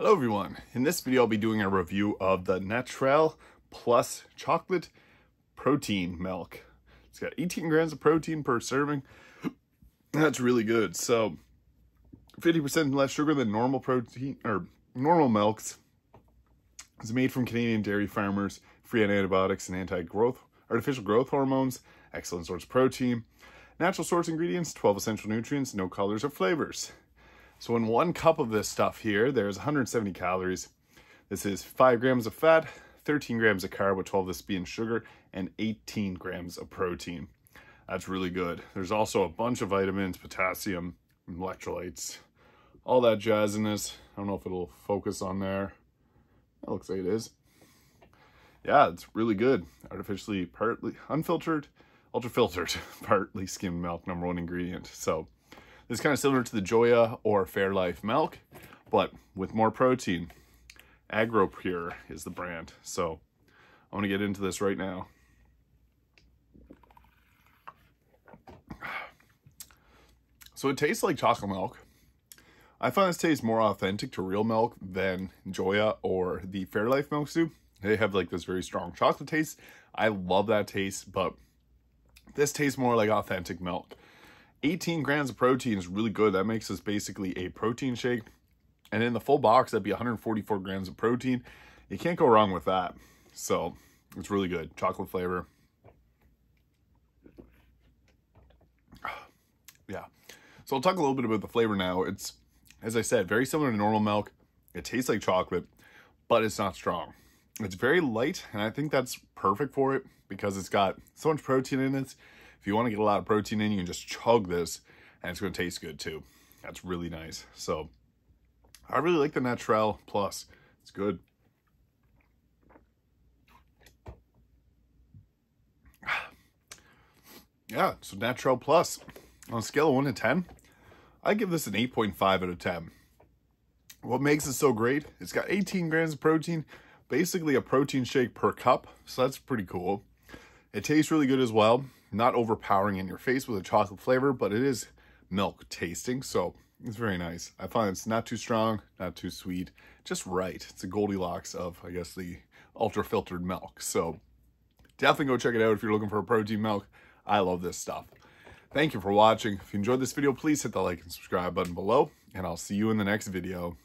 Hello everyone! In this video I'll be doing a review of the Naturel Plus Chocolate Protein Milk. It's got 18 grams of protein per serving. That's really good. So 50% less sugar than normal protein or normal milks. It's made from Canadian dairy farmers, free on antibiotics and anti-growth artificial growth hormones, excellent source protein, natural source ingredients, 12 essential nutrients, no colors or flavors. So in one cup of this stuff here, there's 170 calories. This is five grams of fat, 13 grams of carb, with 12 of this being sugar, and 18 grams of protein. That's really good. There's also a bunch of vitamins, potassium, electrolytes, all that jazz in this. I don't know if it'll focus on there. That looks like it is. Yeah, it's really good. Artificially, partly unfiltered, ultra filtered, partly skimmed milk, number one ingredient. So it's kind of similar to the Joya or Fairlife milk, but with more protein. AgroPure is the brand. So I want to get into this right now. So it tastes like chocolate milk. I find this tastes more authentic to real milk than Joya or the Fairlife milk soup. They have like this very strong chocolate taste. I love that taste, but this tastes more like authentic milk. 18 grams of protein is really good. That makes this basically a protein shake. And in the full box, that'd be 144 grams of protein. You can't go wrong with that. So it's really good. Chocolate flavor. Yeah. So I'll talk a little bit about the flavor now. It's, as I said, very similar to normal milk. It tastes like chocolate, but it's not strong. It's very light, and I think that's perfect for it because it's got so much protein in it. If you want to get a lot of protein in, you can just chug this and it's going to taste good too. That's really nice. So I really like the Naturel Plus. It's good. Yeah, so Naturel Plus. On a scale of 1 to 10, I give this an 8.5 out of 10. What makes it so great? It's got 18 grams of protein, basically a protein shake per cup, so that's pretty cool. It tastes really good as well. Not overpowering in your face with a chocolate flavor, but it is milk tasting. So it's very nice. I find it's not too strong, not too sweet, just right. It's a Goldilocks of, I guess, the ultra filtered milk. So definitely go check it out if you're looking for a protein milk. I love this stuff. Thank you for watching. If you enjoyed this video, please hit the like and subscribe button below, and I'll see you in the next video.